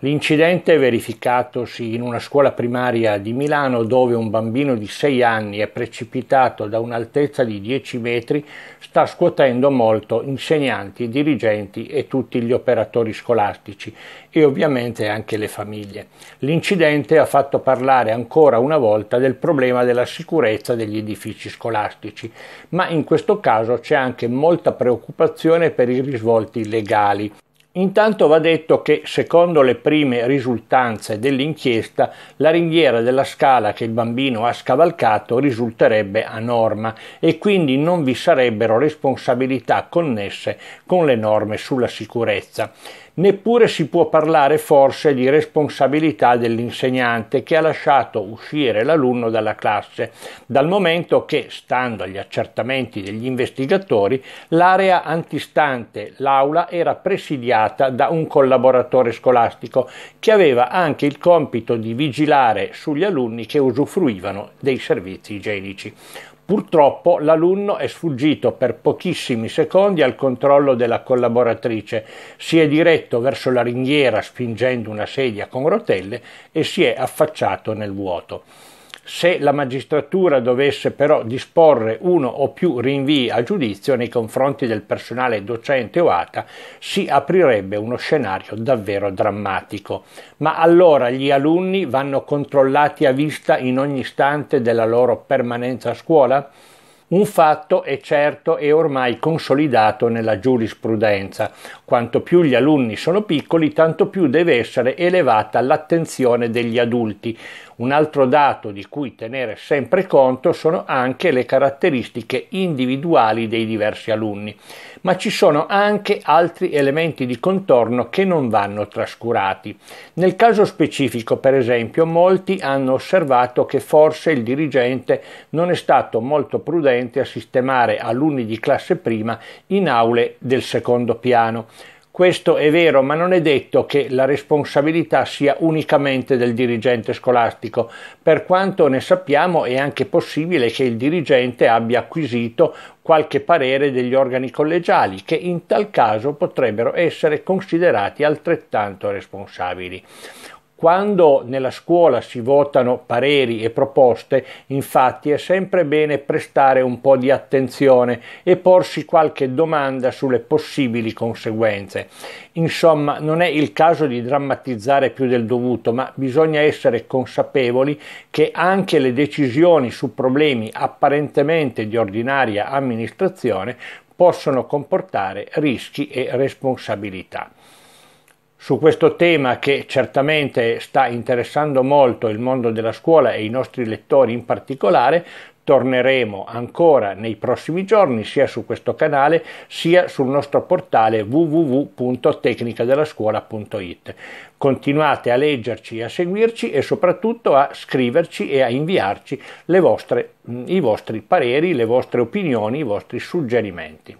L'incidente verificatosi in una scuola primaria di Milano dove un bambino di 6 anni è precipitato da un'altezza di 10 metri sta scuotendo molto insegnanti, dirigenti e tutti gli operatori scolastici e ovviamente anche le famiglie. L'incidente ha fatto parlare ancora una volta del problema della sicurezza degli edifici scolastici, ma in questo caso c'è anche molta preoccupazione per i risvolti legali. Intanto va detto che, secondo le prime risultanze dell'inchiesta, la ringhiera della scala che il bambino ha scavalcato risulterebbe a norma e quindi non vi sarebbero responsabilità connesse con le norme sulla sicurezza. Neppure si può parlare forse di responsabilità dell'insegnante che ha lasciato uscire l'alunno dalla classe, dal momento che, stando agli accertamenti degli investigatori, l'area antistante l'aula era presidiata curata da un collaboratore scolastico che aveva anche il compito di vigilare sugli alunni che usufruivano dei servizi igienici. Purtroppo l'alunno è sfuggito per pochissimi secondi al controllo della collaboratrice, si è diretto verso la ringhiera spingendo una sedia con rotelle e si è affacciato nel vuoto se la magistratura dovesse però disporre uno o più rinvii a giudizio nei confronti del personale docente o ATA, si aprirebbe uno scenario davvero drammatico. Ma allora gli alunni vanno controllati a vista in ogni istante della loro permanenza a scuola? Un fatto è certo e ormai consolidato nella giurisprudenza. Quanto più gli alunni sono piccoli, tanto più deve essere elevata l'attenzione degli adulti. Un altro dato di cui tenere sempre conto sono anche le caratteristiche individuali dei diversi alunni, ma ci sono anche altri elementi di contorno che non vanno trascurati. Nel caso specifico, per esempio, molti hanno osservato che forse il dirigente non è stato molto prudente a sistemare alunni di classe prima in aule del secondo piano questo è vero, ma non è detto che la responsabilità sia unicamente del dirigente scolastico. Per quanto ne sappiamo è anche possibile che il dirigente abbia acquisito qualche parere degli organi collegiali che in tal caso potrebbero essere considerati altrettanto responsabili. Quando nella scuola si votano pareri e proposte, infatti, è sempre bene prestare un po' di attenzione e porsi qualche domanda sulle possibili conseguenze. Insomma, non è il caso di drammatizzare più del dovuto, ma bisogna essere consapevoli che anche le decisioni su problemi apparentemente di ordinaria amministrazione possono comportare rischi e responsabilità su questo tema che certamente sta interessando molto il mondo della scuola e i nostri lettori in particolare, torneremo ancora nei prossimi giorni sia su questo canale sia sul nostro portale www.tecnicadellascuola.it. Continuate a leggerci, a seguirci e soprattutto a scriverci e a inviarci vostre, i vostri pareri, le vostre opinioni, i vostri suggerimenti.